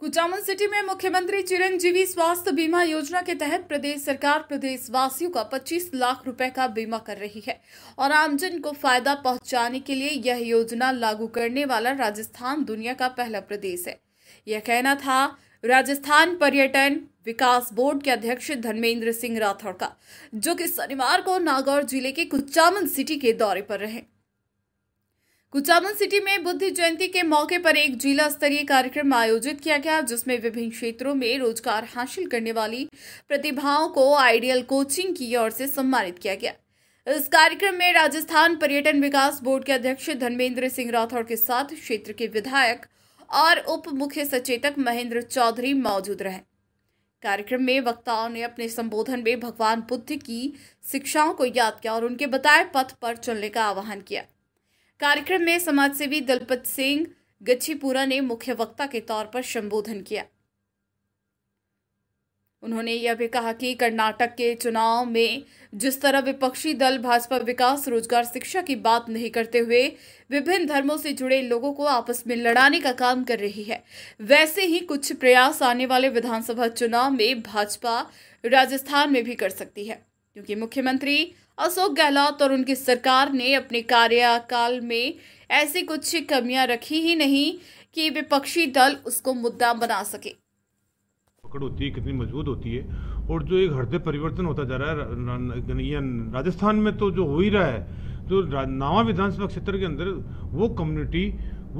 Kuchaman city में मुख्यमंत्री चिरंजीवी स्वास्थ्य बीमा योजना के तहत प्रदेश सरकार प्रदेशवासियों का 25 लाख रुपए का बीमा कर रही है और आमजन को फायदा पहुंचाने के लिए यह योजना लागू करने वाला राजस्थान दुनिया का पहला प्रदेश है यह कहना था राजस्थान पर्यटन विकास बोर्ड के अध्यक्ष धर्मेंद्र सिंह राठौड़ का जो कि शनिवार को नागौर जिले के कुचामन सिटी के दौरे पर रहे कुचामन सिटी में बुद्ध जयंती के मौके पर एक जिला स्तरीय कार्यक्रम आयोजित किया गया जिसमें विभिन्न क्षेत्रों में रोजगार हासिल करने वाली प्रतिभाओं को आइडियल कोचिंग की ओर से सम्मानित किया गया इस कार्यक्रम में राजस्थान पर्यटन विकास बोर्ड के अध्यक्ष धर्मेंद्र सिंह राठौर के साथ क्षेत्र के विधायक और उप मुख्य सचेतक महेंद्र चौधरी मौजूद रहे कार्यक्रम में वक्ताओं ने अपने संबोधन में भगवान बुद्ध की शिक्षाओं को याद किया और उनके बताए पथ पर चलने का आह्वान किया कार्यक्रम में समाजसेवी दलपत सिंह गच्छीपुरा ने मुख्य वक्ता के तौर पर संबोधन किया उन्होंने यह भी कहा कि कर्नाटक के चुनाव में जिस तरह विपक्षी दल भाजपा विकास रोजगार शिक्षा की बात नहीं करते हुए विभिन्न धर्मों से जुड़े लोगों को आपस में लड़ाने का काम कर रही है वैसे ही कुछ प्रयास आने वाले विधानसभा चुनाव में भाजपा राजस्थान में भी कर सकती है क्योंकि मुख्यमंत्री अशोक गहलोत और उनकी सरकार ने अपने कार्यकाल में ऐसी कुछ कमियां रखी ही नहीं कि विपक्षी दल उसको मुद्दा बना सके पकड़ होती है कितनी मजबूत होती है और जो एक हृदय परिवर्तन होता जा रहा है राजस्थान में तो जो हो ही रहा है जो तो नावा विधानसभा क्षेत्र के अंदर वो कम्युनिटी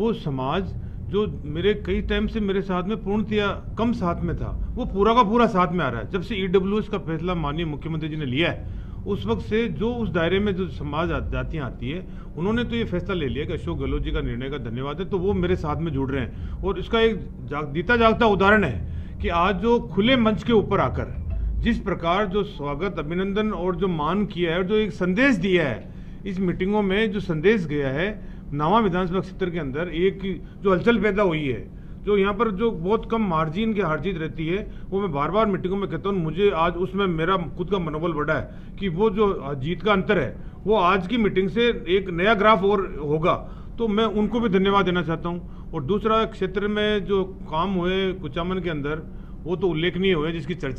वो समाज जो मेरे कई टाइम से मेरे साथ में पूर्णतया कम साथ में था वो पूरा का पूरा साथ में आ रहा है जब से ई e का फैसला माननीय मुख्यमंत्री जी ने लिया है उस वक्त से जो उस दायरे में जो समाज जातियाँ आती है उन्होंने तो ये फैसला ले लिया कि अशोक गहलोत जी का निर्णय का धन्यवाद है तो वो मेरे साथ में जुड़ रहे हैं और इसका एक जाग, दीता जागता उदाहरण है कि आज जो खुले मंच के ऊपर आकर जिस प्रकार जो स्वागत अभिनंदन और जो मान किया है और जो एक संदेश दिया है इस मीटिंगों में जो संदेश गया है नवा विधानसभा क्षेत्र के अंदर एक जो हलचल पैदा हुई है जो यहाँ पर जो बहुत कम मार्जिन की हार जीत रहती है वो मैं बार बार मीटिंगों में कहता हूँ मुझे आज उसमें मेरा खुद का मनोबल बढ़ा है कि वो जो जीत का अंतर है वो आज की मीटिंग से एक नया ग्राफ और होगा तो मैं उनको भी धन्यवाद देना चाहता हूँ और दूसरा क्षेत्र में जो काम हुए कुचामन के अंदर वो तो उल्लेखनीय हुए जिसकी चर्चा